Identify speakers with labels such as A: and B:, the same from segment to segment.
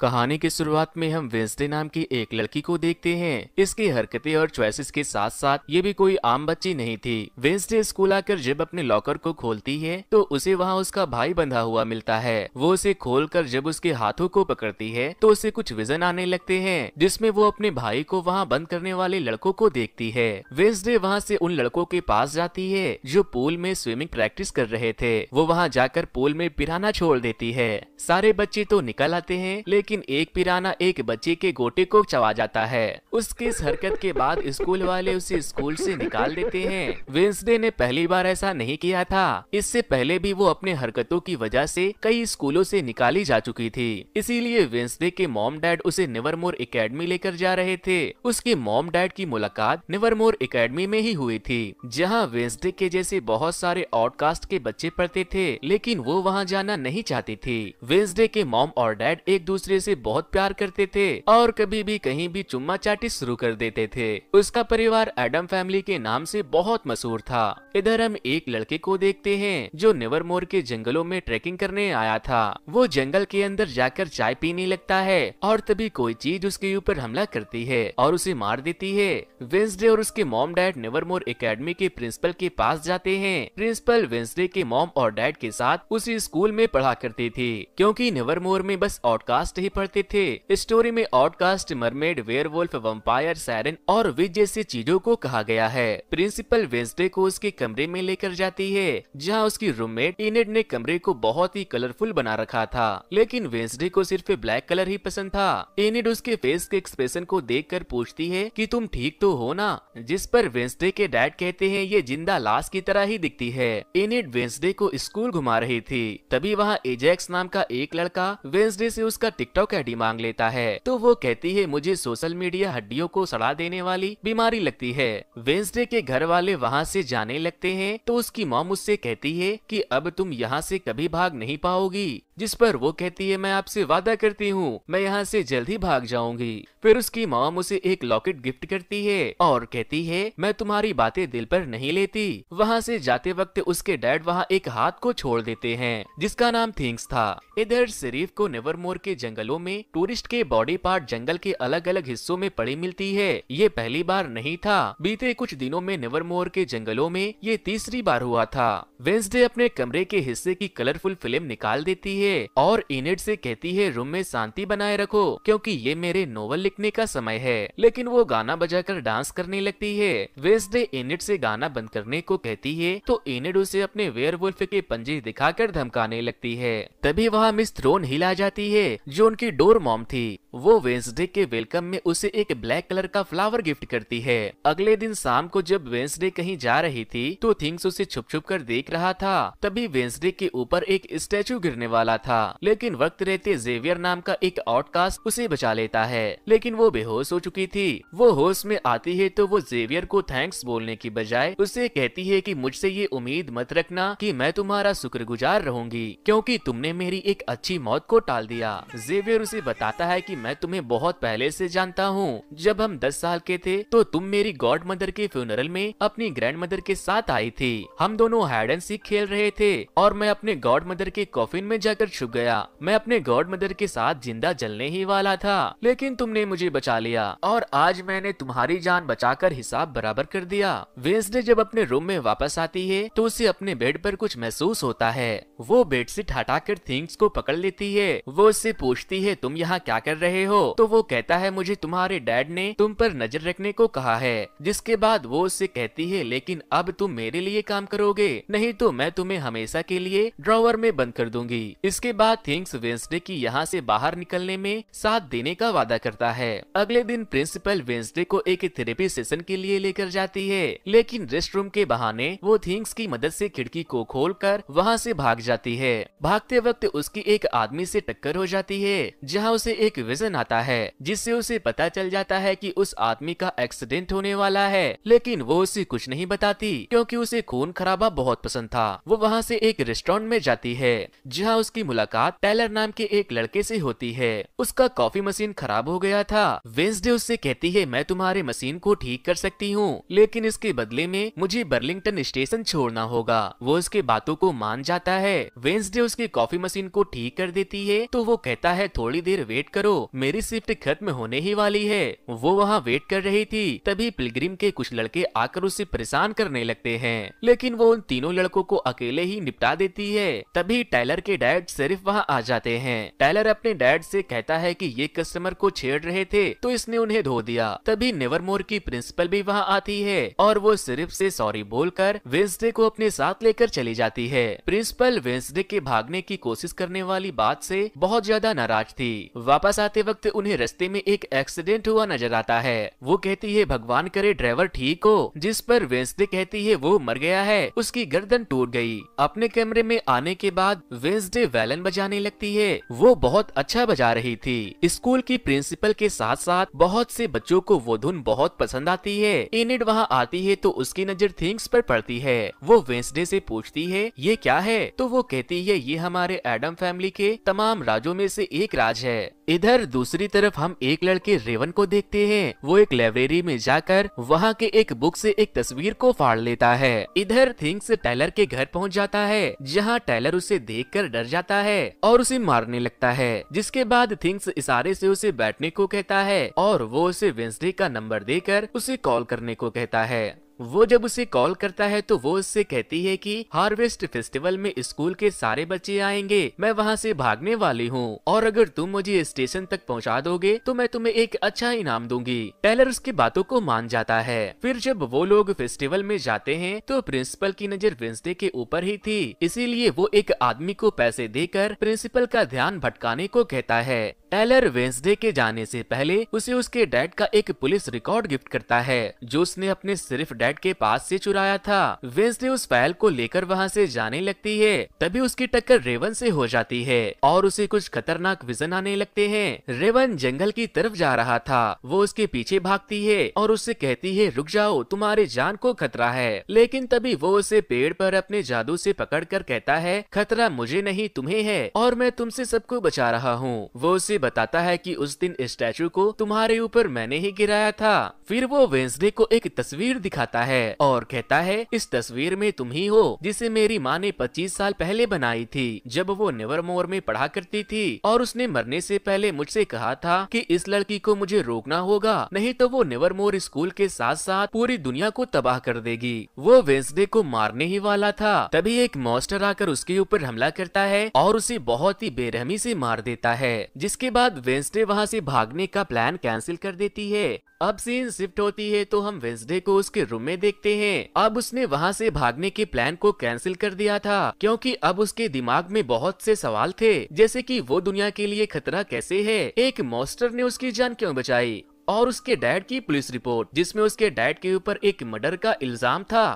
A: कहानी की शुरुआत में हम वेंसडे नाम की एक लड़की को देखते हैं इसकी हरकतें और चॉइसेस के साथ साथ ये भी कोई आम बच्ची नहीं थी वेंसडे स्कूल आकर जब अपने लॉकर को खोलती है तो उसे वहाँ उसका भाई बंधा हुआ मिलता है वो उसे खोल कर जब उसके हाथों को पकड़ती है तो उसे कुछ विजन आने लगते है जिसमे वो अपने भाई को वहाँ बंद करने वाले लड़कों को देखती है वेंसडे वहाँ से उन लड़कों के पास जाती है जो पूल में स्विमिंग प्रैक्टिस कर रहे थे वो वहाँ जाकर पूल में पिराना छोड़ देती है सारे बच्चे तो निकल आते हैं लेकिन लेकिन एक पिराना एक बच्चे के गोटे को चवा जाता है उसके इस हरकत के बाद स्कूल वाले उसे स्कूल से निकाल देते हैं वेंसडे ने पहली बार ऐसा नहीं किया था इससे पहले भी वो अपने हरकतों की वजह से कई स्कूलों से निकाली जा चुकी थी इसीलिए वेंसडे के मॉम डैड उसे नेवरमोर एकेडमी लेकर जा रहे थे उसके मॉम डैड की मुलाकात नेवरमोर एकेडमी में ही हुई थी जहाँ वेंसडे के जैसे बहुत सारे आउटकास्ट के बच्चे पढ़ते थे लेकिन वो वहाँ जाना नहीं चाहती थी वेंसडे के मॉम और डैड एक दूसरे से बहुत प्यार करते थे और कभी भी कहीं भी चुम्मा चाटी शुरू कर देते थे उसका परिवार एडम फैमिली के नाम से बहुत मशहूर था इधर हम एक लड़के को देखते हैं जो नेवरमोर के जंगलों में ट्रैकिंग करने आया था वो जंगल के अंदर जाकर चाय पीने लगता है और तभी कोई चीज उसके ऊपर हमला करती है और उसे मार देती है वेंसडे और उसके मॉम डैड नेवरमोर एकेडमी के प्रिंसिपल के पास जाते हैं प्रिंसिपल वेंसडे के मॉम और डैड के साथ उसी स्कूल में पढ़ा करती थी क्योंकि नेवरमोर में बस आउटकास्ट ही पड़ते थे स्टोरी में outcast mermaid werewolf vampire siren और विज जैसी चीजों को कहा गया है प्रिंसिपल वेंसडे को उसके कमरे में लेकर जाती है जहाँ उसकी रूममेट इनेड ने कमरे को बहुत ही कलरफुल बना रखा था लेकिन वेंसडे को सिर्फ ब्लैक कलर ही पसंद था इनेड उसके फेस के एक्सप्रेशन को देख पूछती है की तुम ठीक तो हो ना जिस पर वेंसडे के डैड कहते हैं ये जिंदा लाश की तरह ही दिखती है इनेड वेंसडे को स्कूल घुमा रही थी तभी वहाँ एजेक्स नाम का एक लड़का वेंसडे से उसका टिकटॉक टोकैडी मांग लेता है तो वो कहती है मुझे सोशल मीडिया हड्डियों को सड़ा देने वाली बीमारी लगती है वेंसडे के घर वाले वहाँ से जाने लगते हैं तो उसकी मॉम उससे कहती है कि अब तुम यहाँ से कभी भाग नहीं पाओगी जिस पर वो कहती है मैं आपसे वादा करती हूँ मैं यहाँ से जल्द ही भाग जाऊंगी फिर उसकी मॉम उसे एक लॉकेट गिफ्ट करती है और कहती है मैं तुम्हारी बातें दिल पर नहीं लेती वहाँ से जाते वक्त उसके डैड वहाँ एक हाथ को छोड़ देते हैं जिसका नाम थिंग्स था इधर शरीफ को नेवरमोर के जंगलों में टूरिस्ट के बॉडी पार्ट जंगल के अलग अलग हिस्सों में पड़ी मिलती है ये पहली बार नहीं था बीते कुछ दिनों में नेवरमोर के जंगलों में ये तीसरी बार हुआ था वेंसडे अपने कमरे के हिस्से की कलरफुल फिल्म निकाल देती है है और इनेट से कहती है रूम में शांति बनाए रखो क्योंकि ये मेरे नोवल लिखने का समय है लेकिन वो गाना बजाकर डांस करने लगती है वेस्डे इनेट से गाना बंद करने को कहती है तो इनेट उसे अपने वेयर के पंजे दिखाकर धमकाने लगती है तभी वहाँ मिस थ्रोन हिल आ जाती है जो उनकी डोर मॉम थी वो वेंसडे के वेलकम में उसे एक ब्लैक कलर का फ्लावर गिफ्ट करती है अगले दिन शाम को जब वेंसडे कहीं जा रही थी तो थिंग्स उसे छुप छुप कर देख रहा था तभी वेंसडे के ऊपर एक स्टेचू गिरने वाला था लेकिन वक्त रहते जेवियर नाम का एक आउटकास्ट उसे बचा लेता है लेकिन वो बेहोश हो चुकी थी वो होश में आती है तो वो जेवियर को थैंक्स बोलने की बजाय उसे कहती है की मुझसे ये उम्मीद मत रखना की मैं तुम्हारा गुजार रहूंगी क्यूँकी तुमने मेरी एक अच्छी मौत को टाल दिया जेवियर उसे बताता है की मैं तुम्हें बहुत पहले से जानता हूँ जब हम दस साल के थे तो तुम मेरी गॉड मदर के फ्यूनरल में अपनी ग्रैंड मदर के साथ आई थी हम दोनों हाइड एंड सीख खेल रहे थे और मैं अपने गॉड मदर के कॉफिन में जाकर छुप गया मैं अपने गॉड मदर के साथ जिंदा जलने ही वाला था लेकिन तुमने मुझे बचा लिया और आज मैंने तुम्हारी जान कर हिसाब बराबर कर दिया वेंसडे जब अपने रूम में वापस आती है तो उसे अपने बेड पर कुछ महसूस होता है वो बेड ठाटा कर थिंग्स को पकड़ लेती है वो उससे पूछती है तुम यहाँ क्या कर रहे रहे हो तो वो कहता है मुझे तुम्हारे डैड ने तुम पर नजर रखने को कहा है जिसके बाद वो उससे कहती है लेकिन अब तुम मेरे लिए काम करोगे नहीं तो मैं तुम्हें हमेशा के लिए ड्रॉवर में बंद कर दूंगी इसके बाद थिंग्स वेंसडे की यहाँ से बाहर निकलने में साथ देने का वादा करता है अगले दिन प्रिंसिपल वेंसडे को एक थेरेपी सेशन के लिए लेकर जाती है लेकिन रेस्ट रूम के बहाने वो थिंग्स की मदद से खिड़की को खोल कर वहाँ से भाग जाती है भागते वक्त उसकी एक आदमी से टक्कर हो जाती है जहाँ उसे एक स्टेशन आता है जिससे उसे पता चल जाता है कि उस आदमी का एक्सीडेंट होने वाला है लेकिन वो उसे कुछ नहीं बताती क्योंकि उसे खून खराबा बहुत पसंद था वो वहाँ से एक रेस्टोरेंट में जाती है जहाँ उसकी मुलाकात टेलर नाम के एक लड़के से होती है उसका कॉफी मशीन खराब हो गया था वेंसडे उससे कहती है मैं तुम्हारे मशीन को ठीक कर सकती हूँ लेकिन इसके बदले में मुझे बर्लिंगटन स्टेशन छोड़ना होगा वो उसके बातों को मान जाता है वेंसडे उसकी कॉफी मशीन को ठीक कर देती है तो वो कहता है थोड़ी देर वेट करो मेरी शिफ्ट खत्म होने ही वाली है वो वहाँ वेट कर रही थी तभी पिलग्रिम के कुछ लड़के आकर उसे परेशान करने लगते हैं लेकिन वो उन तीनों लड़कों को अकेले ही निपटा देती है तभी टाइलर के डैड सिर्फ वहाँ आ जाते हैं टाइलर अपने डैड से कहता है कि ये कस्टमर को छेड़ रहे थे तो इसने उन्हें धो दिया तभी नेवरमोर की प्रिंसिपल भी वहाँ आती है और वो सिर्फ से सॉरी बोलकर वेंसडे को अपने साथ लेकर चली जाती है प्रिंसिपल वेंसडे के भागने की कोशिश करने वाली बात से बहुत ज्यादा नाराज थी वापस आते जाते वक्त उन्हें रस्ते में एक एक्सीडेंट हुआ नजर आता है वो कहती है भगवान करे ड्राइवर ठीक हो जिस पर वेंसडे कहती है वो मर गया है उसकी गर्दन टूट गई अपने कैमरे में आने के बाद वेंसडे वैलन बजाने लगती है वो बहुत अच्छा बजा रही थी स्कूल की प्रिंसिपल के साथ साथ बहुत से बच्चों को वो धुन बहुत पसंद आती है एनिड वहाँ आती है तो उसकी नजर थिंग्स पर पड़ती है वो वेंसडे से पूछती है ये क्या है तो वो कहती है ये हमारे एडम फैमिली के तमाम राजों में से एक राज है इधर दूसरी तरफ हम एक लड़के रेवन को देखते हैं वो एक लाइब्रेरी में जाकर वहाँ के एक बुक से एक तस्वीर को फाड़ लेता है इधर थिंग्स टाइलर के घर पहुँच जाता है जहाँ टाइलर उसे देख कर डर जाता है और उसे मारने लगता है जिसके बाद थिंग्स इशारे से उसे बैठने को कहता है और वो उसे वेंसडे का नंबर देकर उसे कॉल करने को कहता है वो जब उसे कॉल करता है तो वो उससे कहती है कि हार्वेस्ट फेस्टिवल में स्कूल के सारे बच्चे आएंगे मैं वहाँ से भागने वाली हूँ और अगर तुम मुझे स्टेशन तक पहुँचा दोगे तो मैं तुम्हें एक अच्छा इनाम दूंगी टेलर उसकी बातों को मान जाता है फिर जब वो लोग फेस्टिवल में जाते हैं तो प्रिंसिपल की नजर वेंसडे के ऊपर ही थी इसीलिए वो एक आदमी को पैसे देकर प्रिंसिपल का ध्यान भटकाने को कहता है टेलर वेंसडे के जाने से पहले उसे उसके डैड का एक पुलिस रिकॉर्ड गिफ्ट करता है जो उसने अपने सिर्फ डैड के पास से चुराया था वेंसडे उस फाइल को लेकर वहां से जाने लगती है तभी उसकी टक्कर रेवन से हो जाती है और उसे कुछ खतरनाक विजन आने लगते हैं रेवन जंगल की तरफ जा रहा था वो उसके पीछे भागती है और उससे कहती है रुक जाओ तुम्हारे जान को खतरा है लेकिन तभी वो उसे पेड़ पर अपने जादू से पकड़ कर कहता है खतरा मुझे नहीं तुम्हें है और मैं तुमसे सबको बचा रहा हूँ वो उसे बताता है कि उस दिन स्टैचू को तुम्हारे ऊपर मैंने ही गिराया था फिर वो वेंसडे को एक तस्वीर दिखाता है और कहता है इस तस्वीर में तुम ही हो जिसे मेरी माँ ने 25 साल पहले बनाई थी जब वो नेवर मोर में पढ़ा करती थी और उसने मरने से पहले मुझसे कहा था कि इस लड़की को मुझे रोकना होगा नहीं तो वो नेवर मोर स्कूल के साथ साथ पूरी दुनिया को तबाह कर देगी वो वेंसडे को मारने ही वाला था तभी एक मॉस्टर आकर उसके ऊपर हमला करता है और उसे बहुत ही बेरहमी से मार देता है जिसके बाद वेंसडे वहाँ से भागने का प्लान कैंसिल कर देती है अब सीन शिफ्ट होती है तो हम वेंसडे को उसके रूम में देखते हैं अब उसने वहाँ से भागने के प्लान को कैंसिल कर दिया था क्योंकि अब उसके दिमाग में बहुत से सवाल थे जैसे कि वो दुनिया के लिए खतरा कैसे है एक मॉस्टर ने उसकी जान क्यों बचाई और उसके डैड की पुलिस रिपोर्ट जिसमे उसके डैड के ऊपर एक मर्डर का इल्जाम था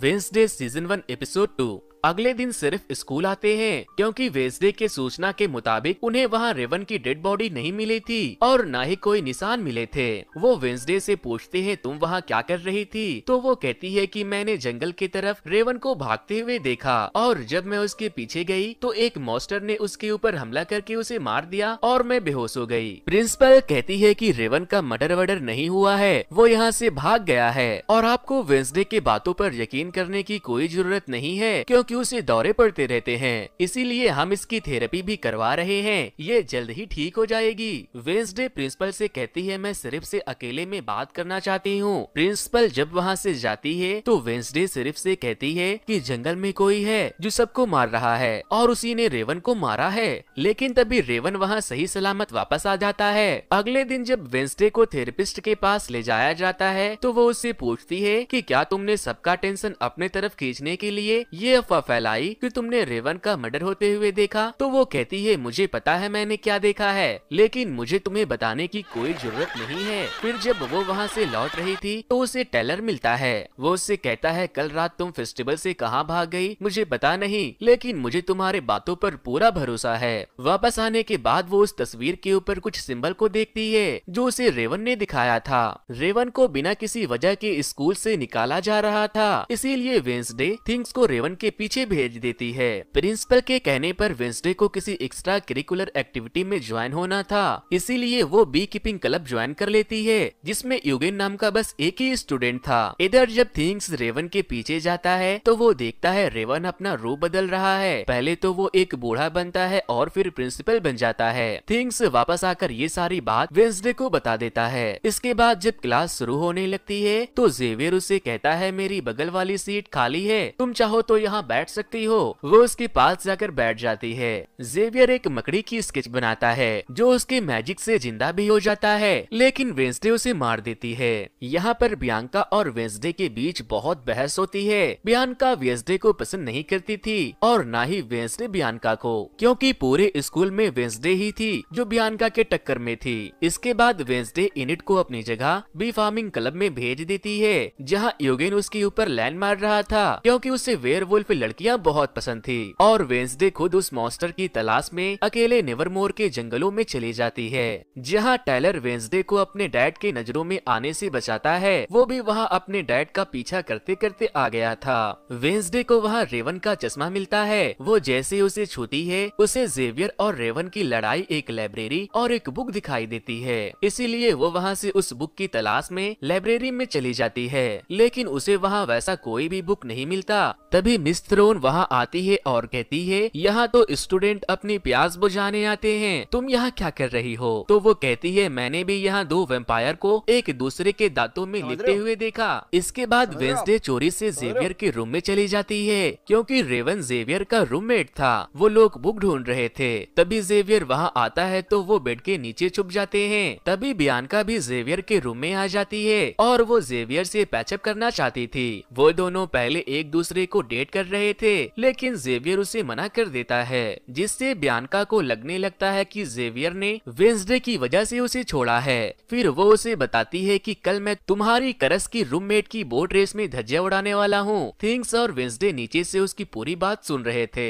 A: Wednesday season one episode two अगले दिन सिर्फ स्कूल आते हैं क्योंकि वेजडे के सूचना के मुताबिक उन्हें वहाँ रेवन की डेड बॉडी नहीं मिली थी और न ही कोई निशान मिले थे वो वेंसडे से पूछते हैं तुम वहाँ क्या कर रही थी तो वो कहती है कि मैंने जंगल की तरफ रेवन को भागते हुए देखा और जब मैं उसके पीछे गई तो एक मॉस्टर ने उसके ऊपर हमला करके उसे मार दिया और मैं बेहोश हो गयी प्रिंसिपल कहती है की रेवन का मर्डर वर्डर नहीं हुआ है वो यहाँ ऐसी भाग गया है और आपको वेंसडे के बातों आरोप यकीन करने की कोई जरूरत नहीं है क्योंकि सदियों से दौरे पड़ते रहते हैं इसीलिए हम इसकी थेरेपी भी करवा रहे हैं ये जल्द ही ठीक हो जाएगी वेंसडे प्रिंसिपल से कहती है मैं सिर्फ से अकेले में बात करना चाहती हूँ प्रिंसिपल जब वहाँ से जाती है तो वेंसडे सिर्फ से कहती है कि जंगल में कोई है जो सबको मार रहा है और उसी ने रेवन को मारा है लेकिन तभी रेवन वहाँ सही सलामत वापस आ जाता है अगले दिन जब वेंसडे को थेरेपिस्ट के पास ले जाया जाता है तो वो उससे पूछती है की क्या तुमने सबका टेंशन अपने तरफ खींचने के लिए ये अफवाह अफवाह फैलाई कि तुमने रेवन का मर्डर होते हुए देखा तो वो कहती है मुझे पता है मैंने क्या देखा है लेकिन मुझे तुम्हें बताने की कोई जरूरत नहीं है फिर जब वो वहाँ से लौट रही थी तो उसे टेलर मिलता है वो उससे कहता है कल रात तुम फेस्टिवल से कहाँ भाग गयी मुझे पता नहीं लेकिन मुझे तुम्हारे बातों पर पूरा भरोसा है वापस आने के बाद वो उस तस्वीर के ऊपर कुछ सिंबल को देखती है जो उसे रेवन ने दिखाया था रेवन को बिना किसी वजह के स्कूल से निकाला जा रहा था इसीलिए वेंसडे थिंग्स को रेवन के पीछे पीछे भेज देती है प्रिंसिपल के कहने पर वेंसडे को किसी एक्स्ट्रा करिकुलर एक्टिविटी में ज्वाइन होना था इसीलिए वो बी कीपिंग क्लब ज्वाइन कर लेती है जिसमे युगेन नाम का बस एक ही स्टूडेंट था इधर जब थिंग्स रेवन के पीछे जाता है तो वो देखता है रेवन अपना रूप बदल रहा है पहले तो वो एक बूढ़ा बनता है और फिर प्रिंसिपल बन जाता है थिंग्स वापस आकर ये सारी बात वेंसडे को बता देता है इसके बाद जब क्लास शुरू होने लगती है तो जेवियर उसे कहता है मेरी बगल वाली सीट खाली है तुम चाहो तो यहाँ बैठ बैठ सकती हो वो उसके पास जाकर बैठ जाती है जेवियर एक मकड़ी की स्केच बनाता है जो उसके मैजिक से जिंदा भी हो जाता है लेकिन वेंसडे उसे मार देती है यहाँ पर बियांका और वेंसडे के बीच बहुत बहस होती है बियांका वेंसडे को पसंद नहीं करती थी और ना ही वेंसडे बियांका को क्योंकि पूरे स्कूल में वेंसडे ही थी जो बियांका के टक्कर में थी इसके बाद वेंसडे इनिट को अपनी जगह बी फार्मिंग क्लब में भेज देती है जहाँ योगेन उसके ऊपर लैंड मार रहा था क्योंकि उसे वेयर लड़कियां बहुत पसंद थी और वेंसडे खुद उस मॉन्स्टर की तलाश में अकेले नेवरमोर के जंगलों में चली जाती है जहाँ टाइलर वेंसडे को अपने डैड के नजरों में आने से बचाता है वो भी वहाँ अपने डैड का पीछा करते करते आ गया था वेंसडे को वहाँ रेवन का चश्मा मिलता है वो जैसे उसे छूती है उसे जेवियर और रेवन की लड़ाई एक लाइब्रेरी और एक बुक दिखाई देती है इसीलिए वो वहाँ ऐसी उस बुक की तलाश में लाइब्रेरी में चली जाती है लेकिन उसे वहाँ वैसा कोई भी बुक नहीं मिलता तभी मिस्त्र ड्रोन वहाँ आती है और कहती है यहाँ तो स्टूडेंट अपनी प्याज बुझाने आते हैं तुम यहाँ क्या कर रही हो तो वो कहती है मैंने भी यहाँ दो वेम्पायर को एक दूसरे के दांतों में लिपटे हुए देखा इसके बाद वेंसडे चोरी से जेवियर के रूम में चली जाती है क्योंकि रेवन जेवियर का रूममेट था वो लोग बुक ढूंढ रहे थे तभी जेवियर वहाँ आता है तो वो बेड के नीचे छुप जाते हैं तभी बियानका भी जेवियर के रूम में आ जाती है और वो जेवियर से पैचअप करना चाहती थी वो दोनों पहले एक दूसरे को डेट कर रहे रहे थे लेकिन जेवियर उसे मना कर देता है जिससे बियानका को लगने लगता है कि जेवियर ने वेंसडे की वजह से उसे छोड़ा है फिर वो उसे बताती है कि कल मैं तुम्हारी करस की रूममेट की बोट रेस में धज्जिया उड़ाने वाला हूँ थिंग्स और वेंसडे नीचे से उसकी पूरी बात सुन रहे थे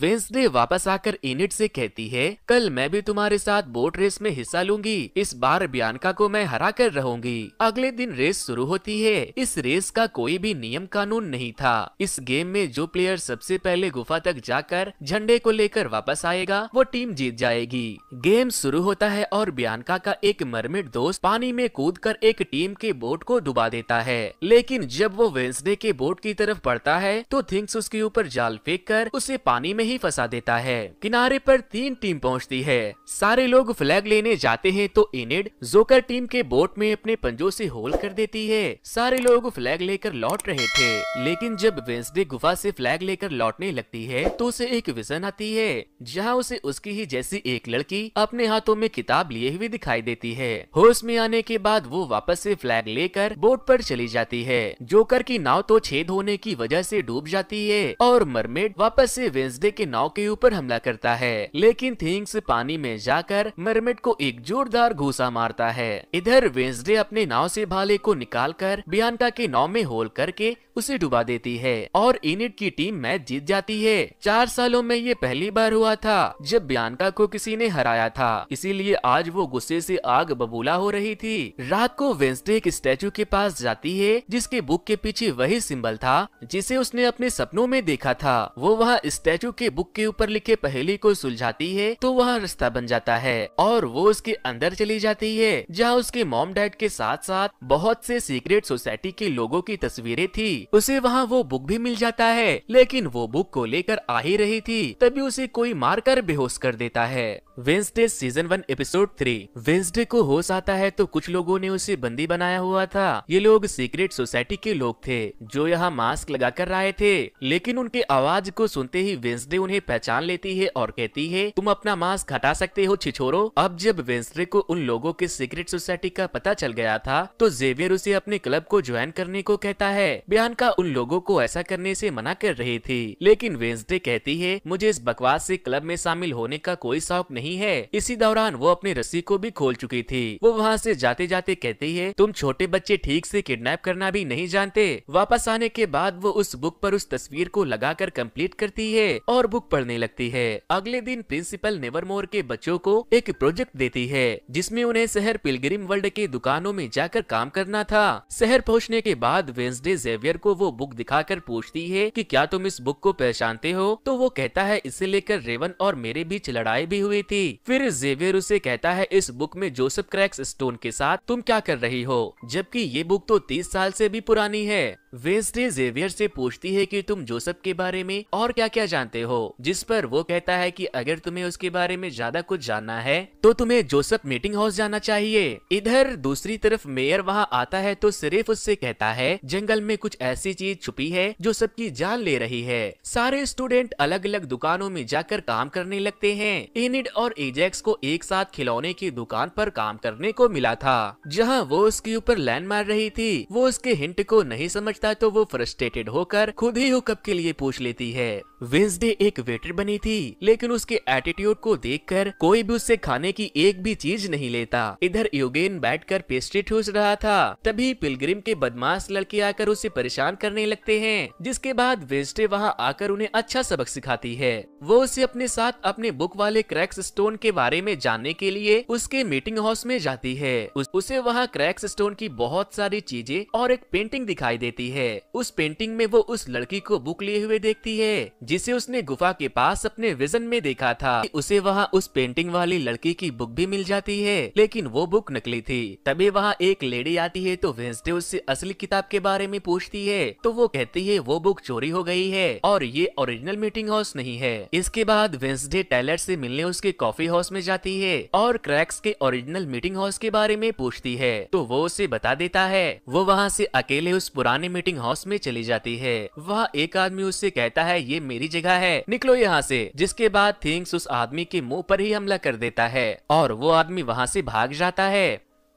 A: वेंसडे वापस आकर इनिट से कहती है कल मैं भी तुम्हारे साथ बोट रेस में हिस्सा लूंगी इस बार बियानका को मैं हरा कर रहूंगी अगले दिन रेस शुरू होती है इस रेस का कोई भी नियम कानून नहीं था इस गेम में जो प्लेयर सबसे पहले गुफा तक जाकर झंडे को लेकर वापस आएगा वो टीम जीत जाएगी गेम शुरू होता है और बियानका का एक मरमिट दोस्त पानी में कूद कर एक टीम के बोट को डुबा देता है लेकिन जब वो वेंसडे के बोट की तरफ पड़ता है तो थिंग्स उसके ऊपर जाल फेंक कर उसे पानी में ही फंसा देता है किनारे पर तीन टीम पहुंचती है सारे लोग फ्लैग लेने जाते हैं तो इनेड जोकर टीम के बोट में अपने पंजों से होल कर देती है सारे लोग फ्लैग लेकर लौट रहे थे लेकिन जब वेंसडे गुफा से फ्लैग लेकर लौटने लगती है तो उसे एक विजन आती है जहाँ उसे उसकी ही जैसी एक लड़की अपने हाथों में किताब लिए हुए दिखाई देती है होश में आने के बाद वो वापस ऐसी फ्लैग लेकर बोट आरोप चली जाती है जोकर की नाव तो छेद होने की वजह ऐसी डूब जाती है और मरमेड वापस से वेंसडे देवते के नाव के ऊपर हमला करता है लेकिन थिंग्स पानी में जाकर मरमेट को एक जोरदार घूसा मारता है इधर वेंसडे अपने नाव से भाले को निकालकर बियांका के नाव में होल करके उसे डुबा देती है और इनिट की टीम मैच जीत जाती है चार सालों में ये पहली बार हुआ था जब बियानका को किसी ने हराया था इसीलिए आज वो गुस्से से आग बबूला हो रही थी रात को वेंसडे एक स्टेचू के पास जाती है जिसके बुक के पीछे वही सिंबल था जिसे उसने अपने सपनों में देखा था वो वहाँ स्टेचू के बुक के ऊपर लिखे पहेली को सुलझाती है तो वहाँ रास्ता बन जाता है और वो उसके अंदर चली जाती है जहाँ उसके मॉम डैड के साथ साथ बहुत से सीक्रेट सोसाइटी के लोगों की तस्वीरें थी उसे वहाँ वो बुक भी मिल जाता है लेकिन वो बुक को लेकर आ ही रही थी तभी उसे कोई मार कर बेहोश कर देता है Wednesday season one episode three Wednesday को होश आता है तो कुछ लोगों ने उसे बंदी बनाया हुआ था ये लोग सीक्रेट सोसाइटी के लोग थे जो यहाँ मास्क लगा कर आए थे लेकिन उनके आवाज को सुनते ही वेंसडे उन्हें पहचान लेती है और कहती है तुम अपना मास्क हटा सकते हो छिछोरो अब जब वेंसडे को उन लोगों के सीक्रेट सोसाइटी का पता चल गया था तो जेवियर उसे अपने क्लब को ज्वाइन करने को कहता है बिहान का उन लोगो को ऐसा करने ऐसी मना कर रही थी लेकिन वेंसडे कहती है मुझे इस बकवास ऐसी क्लब में शामिल होने का कोई शौक नहीं नहीं है इसी दौरान वो अपनी रस्सी को भी खोल चुकी थी वो वहाँ से जाते जाते कहती है तुम छोटे बच्चे ठीक से किडनैप करना भी नहीं जानते वापस आने के बाद वो उस बुक पर उस तस्वीर को लगाकर कंप्लीट करती है और बुक पढ़ने लगती है अगले दिन प्रिंसिपल नेवरमोर के बच्चों को एक प्रोजेक्ट देती है जिसमे उन्हें शहर पिलग्रिम वर्ल्ड के दुकानों में जाकर काम करना था शहर पहुँचने के बाद वेंसडे जेवियर को वो बुक दिखाकर पूछती है की क्या तुम इस बुक को पहचानते हो तो वो कहता है इसे लेकर रेवन और मेरे बीच लड़ाई भी हुई थी थी फिर जेवियर उसे कहता है इस बुक में जोसेफ क्रैक्स स्टोन के साथ तुम क्या कर रही हो जबकि ये बुक तो तीस साल से भी पुरानी है वेस्टे जेवियर से पूछती है कि तुम जोसेफ के बारे में और क्या क्या जानते हो जिस पर वो कहता है कि अगर तुम्हें उसके बारे में ज्यादा कुछ जानना है तो तुम्हें जोसेफ मीटिंग हाउस जाना चाहिए इधर दूसरी तरफ मेयर वहाँ आता है तो सिर्फ उससे कहता है जंगल में कुछ ऐसी चीज छुपी है जो सबकी जान ले रही है सारे स्टूडेंट अलग अलग दुकानों में जाकर काम करने लगते है इनिड और एजेक्स को एक साथ खिलौने की दुकान पर काम करने को मिला था जहाँ वो उसके ऊपर लैंड मार रही थी वो उसके हिंट को नहीं समझ बैठता तो वो फ्रस्ट्रेटेड होकर खुद ही हुकअप के लिए पूछ लेती है वेंसडे एक वेटर बनी थी लेकिन उसके एटीट्यूड को देखकर कोई भी उससे खाने की एक भी चीज नहीं लेता इधर योगेन बैठकर पेस्ट्री ठूस रहा था तभी पिलग्रिम के बदमाश लड़के आकर उसे परेशान करने लगते हैं जिसके बाद वेंसडे वहाँ आकर उन्हें अच्छा सबक सिखाती है वो उसे अपने साथ अपने बुक वाले क्रैक्स स्टोन के बारे में जानने के लिए उसके मीटिंग हाउस में जाती है उसे वहाँ क्रैक्स स्टोन की बहुत सारी चीजें और एक पेंटिंग दिखाई देती जाती है उस पेंटिंग में वो उस लड़की को बुक लिए हुए देखती है जिसे उसने गुफा के पास अपने विजन में देखा था उसे वहाँ उस पेंटिंग वाली लड़की की बुक भी मिल जाती है लेकिन वो बुक नकली थी तभी वहाँ एक लेडी आती है तो वेंसडे उससे असली किताब के बारे में पूछती है तो वो कहती है वो बुक चोरी हो गई है और ये ओरिजिनल मीटिंग हाउस नहीं है इसके बाद वेंसडे टेलर से मिलने उसके कॉफी हाउस में जाती है और क्रैक्स के ओरिजिनल मीटिंग हाउस के बारे में पूछती है तो वो उसे बता देता है वो वहाँ से अकेले उस पुराने मीटिंग हाउस में चली जाती है वहाँ एक आदमी उससे कहता है ये मेरी जगह है निकलो यहाँ से जिसके बाद थिंग्स उस आदमी के मुंह पर ही हमला कर देता है और वो आदमी वहाँ से भाग जाता है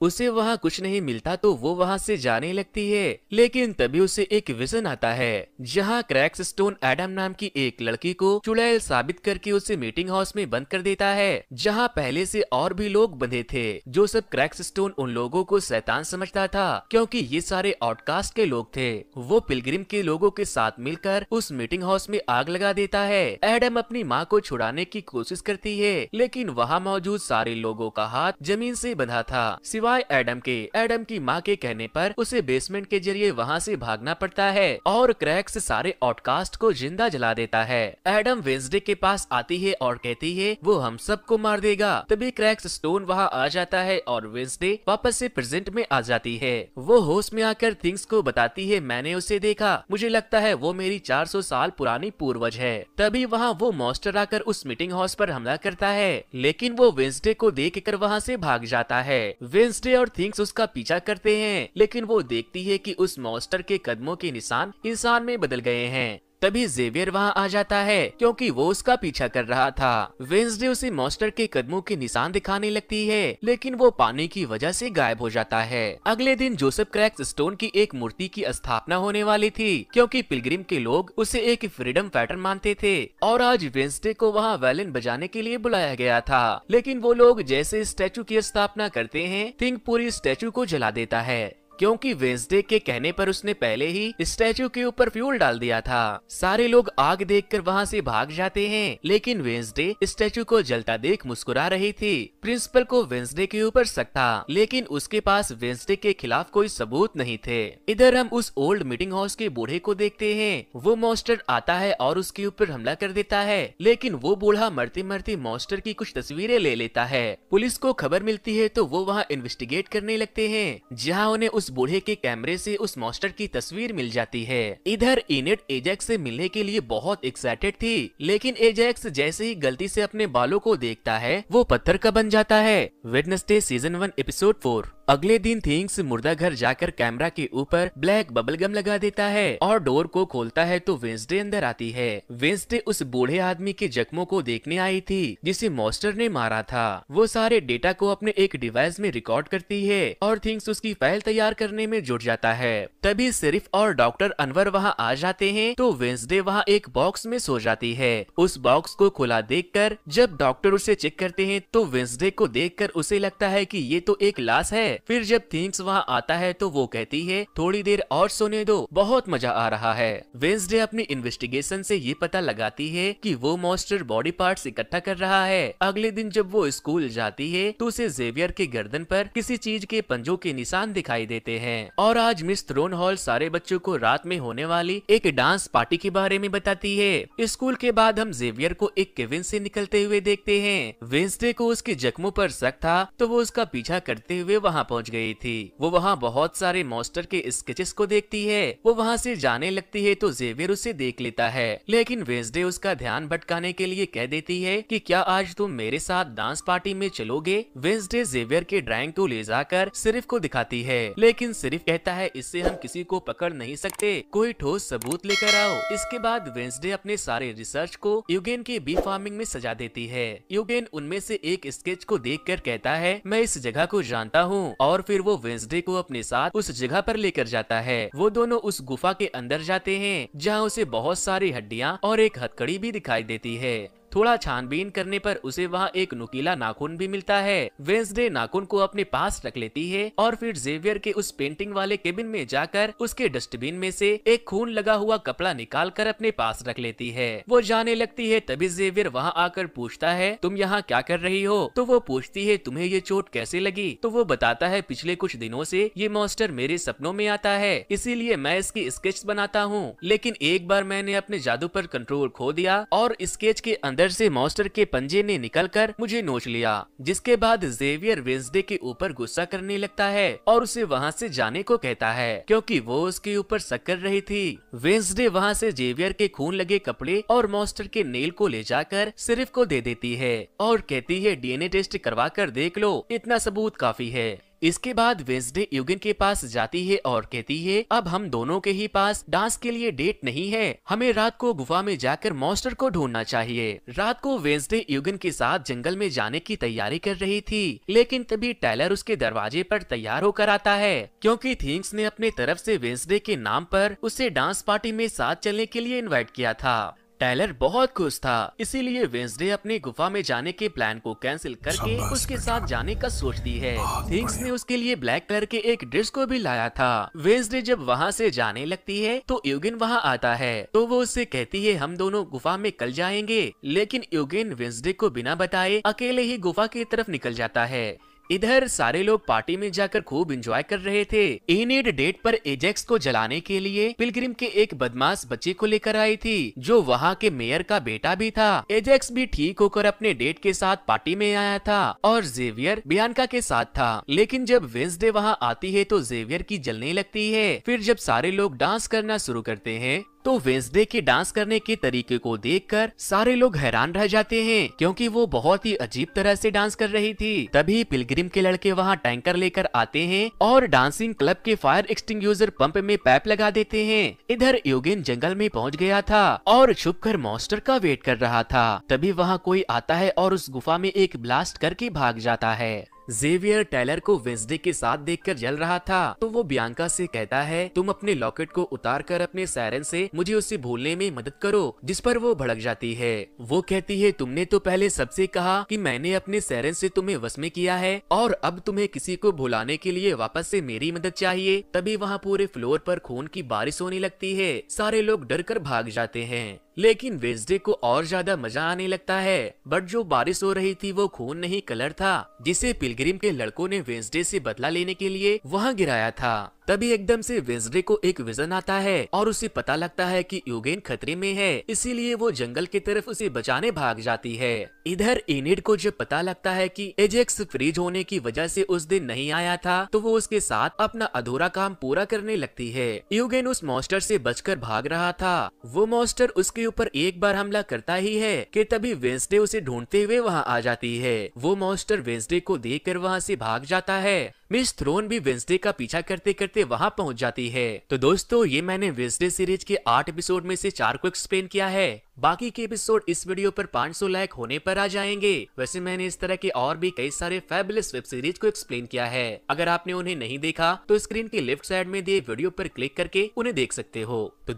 A: उसे वहाँ कुछ नहीं मिलता तो वो वहाँ से जाने लगती है लेकिन तभी उसे एक विजन आता है जहाँ क्रैक्स स्टोन एडम नाम की एक लड़की को चुड़ैल साबित करके उसे मीटिंग हाउस में बंद कर देता है जहाँ पहले से और भी लोग बंधे थे जो सब क्रैक्स स्टोन उन लोगों को शैतान समझता था क्योंकि ये सारे आउटकास्ट के लोग थे वो पिलग्रिम के लोगों के साथ मिलकर उस मीटिंग हाउस में आग लगा देता है एडम अपनी माँ को छुड़ाने की कोशिश करती है लेकिन वहाँ मौजूद सारे लोगों का हाथ जमीन से बंधा था सिवा सिवाय एडम के एडम की माँ के कहने पर उसे बेसमेंट के जरिए वहाँ से भागना पड़ता है और क्रैक्स सारे ऑटकास्ट को जिंदा जला देता है एडम वेंसडे के पास आती है और कहती है वो हम सबको मार देगा तभी क्रैक्स स्टोन वहाँ आ जाता है और वेंसडे वापस से प्रेजेंट में आ जाती है वो होश में आकर थिंग्स को बताती है मैंने उसे देखा मुझे लगता है वो मेरी चार साल पुरानी पूर्वज है तभी वहाँ वो मॉस्टर आकर उस मीटिंग हाउस पर हमला करता है लेकिन वो वेंसडे को देख कर वहाँ ऐसी भाग जाता है वेंसडे ट्यूसडे और थिंग्स उसका पीछा करते हैं लेकिन वो देखती है कि उस मॉन्स्टर के कदमों के निशान इंसान में बदल गए हैं तभी जेवियर वहाँ आ जाता है क्योंकि वो उसका पीछा कर रहा था वेंसडे उसे मॉस्टर के कदमों के निशान दिखाने लगती है लेकिन वो पानी की वजह ऐसी गायब हो जाता है अगले दिन जोसेफ क्रैक्स स्टोन की एक मूर्ति की स्थापना होने वाली थी क्योंकि पिलग्रिम के लोग उसे एक फ्रीडम फाइटर मानते थे और आज वेंसडे को वहाँ वायलिन बजाने के लिए बुलाया गया था लेकिन वो लोग जैसे स्टैचू की स्थापना करते हैं थिंग पूरी स्टैचू को जला देता है क्योंकि वेंसडे के कहने पर उसने पहले ही स्टैचू के ऊपर फ्यूल डाल दिया था सारे लोग आग देखकर वहाँ ऐसी भाग जाते हैं लेकिन वेंसडे स्टैचू को जलता देख मुस्कुरा रही थी प्रिंसिपल को वेंसडे के ऊपर शक था लेकिन उसके पास वेंसडे के खिलाफ कोई सबूत नहीं थे इधर हम उस ओल्ड मीटिंग हाउस के बूढ़े को देखते है वो मॉस्टर आता है और उसके ऊपर हमला कर देता है लेकिन वो बूढ़ा मरते मरते मॉस्टर की कुछ तस्वीरें ले लेता है पुलिस को खबर मिलती है तो वो वहाँ इन्वेस्टिगेट करने लगते हैं जहाँ उन्हें उस बूढ़े के कैमरे से उस मॉन्स्टर की तस्वीर मिल जाती है इधर इनेट एजैक्स से मिलने के लिए बहुत एक्साइटेड थी लेकिन एजैक्स जैसे ही गलती से अपने बालों को देखता है वो पत्थर का बन जाता है Wednesday season one episode four अगले दिन थिंग्स मुर्दा घर जाकर कैमरा के ऊपर ब्लैक बबल गम लगा देता है और डोर को खोलता है तो वेंसडे अंदर आती है वेंसडे उस बूढ़े आदमी के जख्मों को देखने आई थी जिसे मॉस्टर ने मारा था वो सारे डेटा को अपने एक डिवाइस में रिकॉर्ड करती है और थिंग्स उसकी फाइल तैयार करने में जुट जाता है तभी सिर्फ और डॉक्टर अनवर वहाँ आ जाते हैं तो वेंसडे वहाँ एक बॉक्स में सो जाती है उस बॉक्स को खुला देखकर जब डॉक्टर उसे चेक करते हैं तो वेंसडे को देखकर उसे लगता है कि ये तो एक लाश है फिर जब थिंग्स वहाँ आता है तो वो कहती है थोड़ी देर और सोने दो बहुत मजा आ रहा है वेंसडे अपनी इन्वेस्टिगेशन से ये पता लगाती है कि वो मॉस्टर बॉडी पार्ट्स इकट्ठा कर रहा है अगले दिन जब वो स्कूल जाती है तो उसे जेवियर के गर्दन पर किसी चीज के पंजों के निशान दिखाई देते करते हैं और आज मिस थ्रोन हॉल सारे बच्चों को रात में होने वाली एक डांस पार्टी के बारे में बताती है स्कूल के बाद हम जेवियर को एक केविन से निकलते हुए देखते हैं वेंसडे को उसके जख्मों पर शक था तो वो उसका पीछा करते हुए वहाँ पहुँच गयी थी वो वहाँ बहुत सारे मॉस्टर के स्केचेस को देखती है वो वहाँ ऐसी जाने लगती है तो जेवियर उसे देख लेता है लेकिन वेंसडे उसका ध्यान भटकाने के लिए कह देती है कि क्या आज तुम मेरे साथ डांस पार्टी में चलोगे वेंसडे जेवियर के ड्राइंग को ले जाकर सिर्फ को दिखाती है लेकिन सिर्फ कहता है इससे हम किसी को पकड़ नहीं सकते कोई ठोस सबूत लेकर आओ इसके बाद वेंसडे अपने सारे रिसर्च को युगेन की बी फार्मिंग में सजा देती है युगेन उनमें से एक स्केच को कर कहता है मैं इस जगह को जानता हूँ और फिर वो वेंसडे को अपने साथ उस जगह पर लेकर जाता है वो दोनों उस गुफा के अंदर जाते हैं जहाँ उसे बहुत सारी हड्डियाँ और एक हथकड़ी भी दिखाई देती है थोड़ा छानबीन करने पर उसे वहाँ एक नुकीला नाखून भी मिलता है वेंसडे नाखून को अपने पास रख लेती है और फिर जेवियर के उस पेंटिंग वाले केबिन में जाकर उसके डस्टबिन में से एक खून लगा हुआ कपड़ा निकाल कर अपने पास रख लेती है वो जाने लगती है तभी जेवियर वहाँ आकर पूछता है तुम यहाँ क्या कर रही हो तो वो पूछती है तुम्हे ये चोट कैसे लगी तो वो बताता है पिछले कुछ दिनों से ये मॉन्स्टर मेरे सपनों में आता है इसीलिए मैं इसकी स्केच बनाता हूँ लेकिन एक बार मैंने अपने जादू पर कंट्रोल खो दिया और स्केच के अंदर अंदर से मॉन्स्टर के पंजे ने निकलकर मुझे नोच लिया जिसके बाद जेवियर वेंसडे के ऊपर गुस्सा करने लगता है और उसे वहाँ से जाने को कहता है क्योंकि वो उसके ऊपर शक कर रही थी वेंसडे वहाँ से जेवियर के खून लगे कपड़े और मॉन्स्टर के नेल को ले जाकर सिर्फ को दे देती है और कहती है डीएनए टेस्ट करवा कर देख लो इतना सबूत काफी है इसके बाद वेंसडे युगिन के पास जाती है और कहती है अब हम दोनों के ही पास डांस के लिए डेट नहीं है हमें रात को गुफा में जाकर मॉन्स्टर को ढूंढना चाहिए रात को वेंसडे युगिन के साथ जंगल में जाने की तैयारी कर रही थी लेकिन तभी टाइलर उसके दरवाजे पर तैयार होकर आता है क्योंकि थिंग्स ने अपने तरफ से वेंसडे के नाम पर उसे डांस पार्टी में साथ चलने के लिए इन्वाइट किया था टायलर बहुत खुश था इसीलिए वेंसडे अपनी गुफा में जाने के प्लान को कैंसिल करके उसके साथ जाने का सोचती है थिंग्स ने उसके लिए ब्लैक कलर के एक ड्रेस को भी लाया था वेंसडे जब वहाँ से जाने लगती है तो युगिन वहाँ आता है तो वो उससे कहती है हम दोनों गुफा में कल जाएंगे लेकिन युगिन वेंसडे को बिना बताए अकेले ही गुफा की तरफ निकल जाता है इधर सारे लोग पार्टी में जाकर खूब एंजॉय कर रहे थे एनेड डेट पर एजेक्स को जलाने के लिए पिलग्रिम के एक बदमाश बच्चे को लेकर आई थी जो वहाँ के मेयर का बेटा भी था एजेक्स भी ठीक होकर अपने डेट के साथ पार्टी में आया था और जेवियर बियानका के साथ था लेकिन जब वेंसडे वहाँ आती है तो जेवियर की जलने लगती है फिर जब सारे लोग डांस करना शुरू करते हैं तो वेंसडे के डांस करने के तरीके को देखकर सारे लोग हैरान रह जाते हैं क्योंकि वो बहुत ही अजीब तरह से डांस कर रही थी तभी पिलग्रिम के लड़के वहाँ टैंकर लेकर आते हैं और डांसिंग क्लब के फायर एक्सटिंग पंप में पैप लगा देते हैं इधर योगेन जंगल में पहुँच गया था और छुप कर मॉन्स्टर का वेट कर रहा था तभी वहाँ कोई आता है और उस गुफा में एक ब्लास्ट करके भाग जाता है जेवियर टेलर को वेंसडे के साथ देखकर जल रहा था तो वो बियांका से कहता है तुम अपने लॉकेट को उतार कर अपने सैरन से मुझे उसे भूलने में मदद करो जिस पर वो भड़क जाती है वो कहती है तुमने तो पहले सबसे कहा कि मैंने अपने सैरन से तुम्हें वश में किया है और अब तुम्हें किसी को भुलाने के लिए वापस से मेरी मदद चाहिए तभी वहाँ पूरे फ्लोर पर खून की बारिश होने लगती है सारे लोग डर कर भाग जाते हैं लेकिन वेजडे को और ज्यादा मजा आने लगता है बट जो बारिश हो रही थी वो खून नहीं कलर था जिसे पिलग्रिम के लड़कों ने वेजडे से बदला लेने के लिए वहाँ गिराया था तभी एकदम से वेंसडे को एक विजन आता है और उसे पता लगता है कि योगेन खतरे में है इसीलिए वो जंगल की तरफ उसे बचाने भाग जाती है इधर इनिड को जब पता लगता है कि एजेक्स फ्रीज होने की वजह से उस दिन नहीं आया था तो वो उसके साथ अपना अधूरा काम पूरा करने लगती है योगेन उस मॉस्टर से बचकर भाग रहा था वो मॉस्टर उसके ऊपर एक बार हमला करता ही है कि तभी वेंसडे उसे ढूंढते हुए वहाँ आ जाती है वो मॉस्टर वेंसडे को देख कर वहाँ से भाग जाता है मिस थ्रोन भी वेंसडे का पीछा करते करते वहाँ पहुँच जाती है तो दोस्तों ये मैंने वेंसडे सीरीज के आठ एपिसोड में से चार को एक्सप्लेन किया है बाकी के एपिसोड इस वीडियो पर 500 लाइक होने पर आ जाएंगे वैसे मैंने इस तरह के और भी कई सारे फैबुलस वेब सीरीज को एक्सप्लेन किया है अगर आपने उन्हें नहीं देखा तो स्क्रीन के लेफ्ट साइड में दिए वीडियो पर क्लिक करके उन्हें देख सकते हो तो